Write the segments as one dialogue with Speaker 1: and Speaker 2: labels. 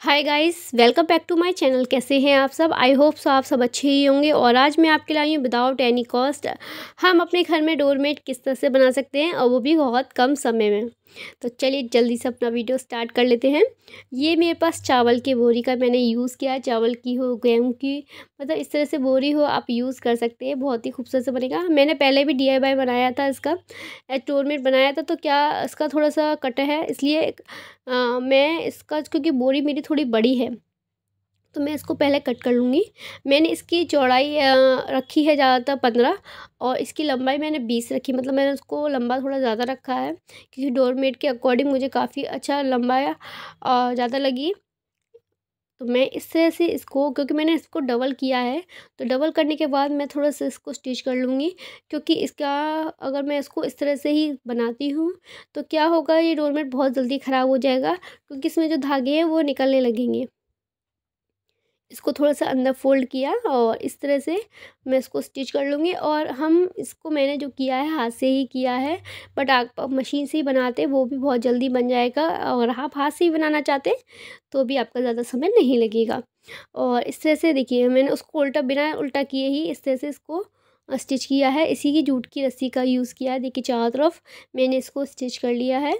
Speaker 1: hi guys welcome back to my channel कैसे हैं आप सब आई होप सो आप सब अच्छे ही होंगे और आज मैं आपके लाई हूँ विदाउट एनी कॉस्ट हम अपने घर में डोरमेट किस तरह से बना सकते हैं और वो भी बहुत कम समय में तो चलिए जल्दी से अपना वीडियो स्टार्ट कर लेते हैं ये मेरे पास चावल की बोरी का मैंने यूज़ किया है चावल की हो गेहूँ की मतलब इस तरह से बोरी हो आप यूज़ कर सकते हैं बहुत ही खूबसूरत से बनेगा मैंने पहले भी डी बनाया था इसका टोरमेट बनाया था तो क्या इसका थोड़ा सा कट है इसलिए आ, मैं इसका क्योंकि बोरी मेरी थोड़ी बड़ी है तो मैं इसको पहले कट कर लूँगी मैंने इसकी चौड़ाई रखी है ज़्यादातर पंद्रह और इसकी लंबाई मैंने बीस रखी मतलब मैंने उसको लंबा थोड़ा ज़्यादा रखा है क्योंकि डोरमेट के अकॉर्डिंग मुझे काफ़ी अच्छा लंबा और ज़्यादा लगी तो मैं इस तरह से इसको क्योंकि मैंने इसको डबल किया है तो डबल करने के बाद मैं थोड़ा सा इसको स्टिच कर लूँगी क्योंकि इसका अगर मैं इसको इस तरह से ही बनाती हूँ तो क्या होगा ये डोरमेट बहुत जल्दी ख़राब हो जाएगा क्योंकि इसमें जो धागे हैं वो निकलने लगेंगे इसको थोड़ा सा अंदर फोल्ड किया और इस तरह से मैं इसको स्टिच कर लूँगी और हम इसको मैंने जो किया है हाथ से ही किया है बट आप मशीन से ही बनाते वो भी बहुत जल्दी बन जाएगा और आप हाथ से ही बनाना चाहते तो भी आपका ज़्यादा समय नहीं लगेगा और इस तरह से देखिए मैंने उसको उल्टा बिना उल्टा किए ही इस तरह से इसको स्टिच किया है इसी की जूट की रस्सी का यूज़ किया है देखिए चारों तरफ मैंने इसको स्टिच कर लिया है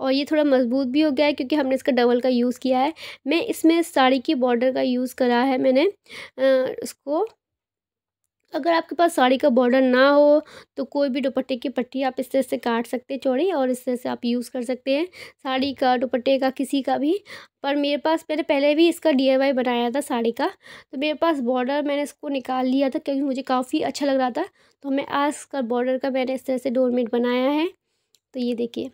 Speaker 1: और ये थोड़ा मज़बूत भी हो गया है क्योंकि हमने इसका डबल का यूज़ किया है मैं इसमें साड़ी की बॉर्डर का यूज़ करा है मैंने इसको अगर आपके पास साड़ी का बॉर्डर ना हो तो कोई भी दुपट्टे की पट्टी आप इस तरह से काट सकते हैं चौड़ी और इस तरह से आप यूज़ कर सकते हैं साड़ी का दुपट्टे का किसी का भी पर मेरे पास मैंने पहले भी इसका डी बनाया था साड़ी का तो मेरे पास बॉर्डर मैंने इसको निकाल लिया था क्योंकि मुझे काफ़ी अच्छा लग रहा था तो मैं आज का बॉर्डर का मैंने इस तरह से डोरमेट बनाया है तो ये देखिए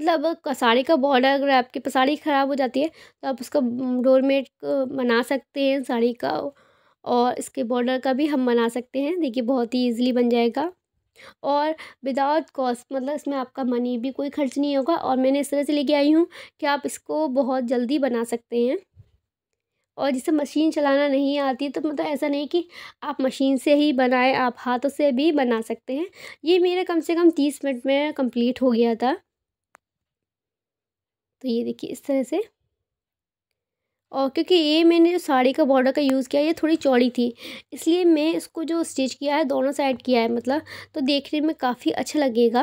Speaker 1: मतलब साड़ी का बॉर्डर अगर आपकी साड़ी ख़राब हो जाती है तो आप उसका डोरमेट बना सकते हैं साड़ी का और इसके बॉर्डर का भी हम बना सकते हैं देखिए बहुत ही ईजिली बन जाएगा और विदाउट कॉस्ट मतलब इसमें आपका मनी भी कोई खर्च नहीं होगा और मैंने इस तरह से लेके आई हूँ कि आप इसको बहुत जल्दी बना सकते हैं और जिसे मशीन चलाना नहीं आती तो मतलब ऐसा नहीं कि आप मशीन से ही बनाएं आप हाथों से भी बना सकते हैं ये मेरा कम से कम तीस मिनट में कंप्लीट हो गया था तो ये देखिए इस तरह से और क्योंकि ये मैंने जो साड़ी का बॉर्डर का यूज़ किया ये थोड़ी चौड़ी थी इसलिए मैं इसको जो स्टिच किया है दोनों साइड किया है मतलब तो देखने में काफ़ी अच्छा लगेगा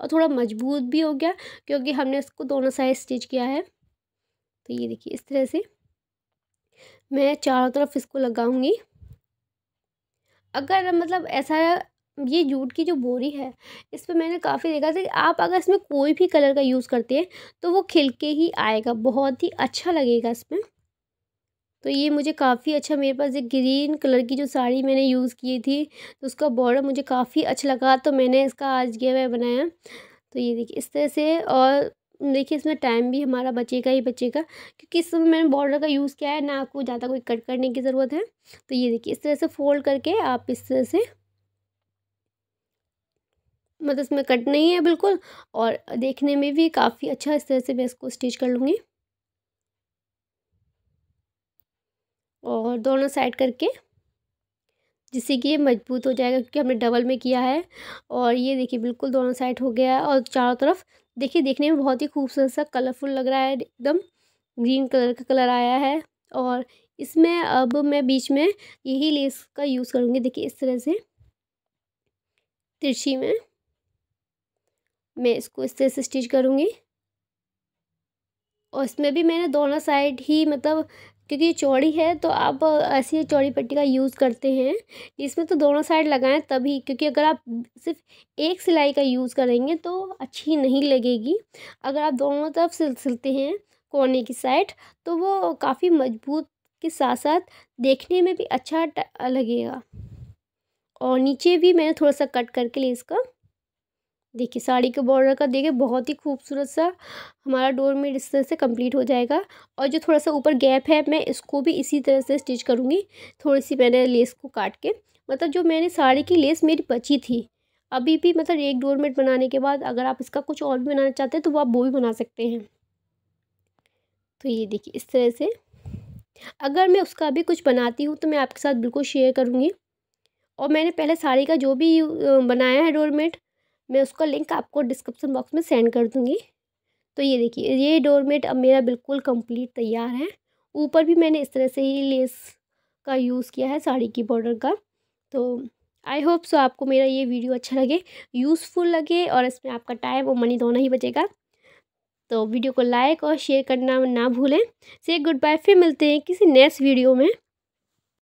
Speaker 1: और थोड़ा मजबूत भी हो गया क्योंकि हमने इसको दोनों साइड स्टिच किया है तो ये देखिए इस तरह से मैं चारों तरफ इसको लगाऊंगी अगर मतलब ऐसा ये जूट की जो बोरी है इस पर मैंने काफ़ी देखा था कि आप अगर इसमें कोई भी कलर का यूज़ करते हैं तो वो खिल के ही आएगा बहुत ही अच्छा लगेगा इसमें तो ये मुझे काफ़ी अच्छा मेरे पास एक ग्रीन कलर की जो साड़ी मैंने यूज़ की थी तो उसका बॉर्डर मुझे काफ़ी अच्छा लगा तो मैंने इसका आज गे वे बनाया तो ये देखिए इस तरह से और देखिए इसमें टाइम भी हमारा बचेगा ही बचेगा क्योंकि इसमें मैंने बॉर्डर का यूज़ किया है ना आपको ज़्यादा कोई कट करने की ज़रूरत है तो ये देखिए इस तरह से फोल्ड करके आप इस तरह से मतलब इसमें कट नहीं है बिल्कुल और देखने में भी काफ़ी अच्छा इस तरह से मैं इसको स्टिच कर लूँगी और दोनों साइड करके जिससे कि ये मजबूत हो जाएगा क्योंकि हमने डबल में किया है और ये देखिए बिल्कुल दोनों साइड हो गया है और चारों तरफ देखिए देखने में बहुत ही खूबसूरत सा कलरफुल लग रहा है एकदम ग्रीन कलर का कलर आया है और इसमें अब मैं बीच में यही लेस का यूज़ करूँगी देखिए इस तरह से तिरछी में मैं इसको इस तरह से स्टिच करूँगी और इसमें भी मैंने दोनों साइड ही मतलब क्योंकि ये चौड़ी है तो आप ऐसी चौड़ी पट्टी का यूज़ करते हैं इसमें तो दोनों साइड लगाएं तभी क्योंकि अगर आप सिर्फ एक सिलाई का यूज़ करेंगे तो अच्छी नहीं लगेगी अगर आप दोनों तरफ सिल सिलते हैं कोने की साइड तो वो काफ़ी मजबूत के साथ साथ देखने में भी अच्छा लगेगा और नीचे भी मैंने थोड़ा सा कट करके लिए इसका देखिए साड़ी के बॉर्डर का देखिए बहुत ही खूबसूरत सा हमारा डोर में इस तरह से कंप्लीट हो जाएगा और जो थोड़ा सा ऊपर गैप है मैं इसको भी इसी तरह से स्टिच करूँगी थोड़ी सी मैंने लेस को काट के मतलब जो मैंने साड़ी की लेस मेरी बची थी अभी भी मतलब एक डोर मेट बनाने के बाद अगर आप इसका कुछ और भी बनाना चाहते हैं तो वो आप वो भी बना सकते हैं तो ये देखिए इस तरह से अगर मैं उसका भी कुछ बनाती हूँ तो मैं आपके साथ बिल्कुल शेयर करूँगी और मैंने पहले साड़ी का जो भी बनाया है डोरमेट मैं उसका लिंक आपको डिस्क्रिप्सन बॉक्स में सेंड कर दूँगी तो ये देखिए ये डोरमेट अब मेरा बिल्कुल कंप्लीट तैयार है ऊपर भी मैंने इस तरह से ही लेस का यूज़ किया है साड़ी की बॉर्डर का तो आई होप सो आपको मेरा ये वीडियो अच्छा लगे यूज़फुल लगे और इसमें आपका टाइम और मनी दोनों ही बचेगा तो वीडियो को लाइक और शेयर करना ना भूलें से गुड बाय फिर मिलते हैं किसी नेक्स्ट वीडियो में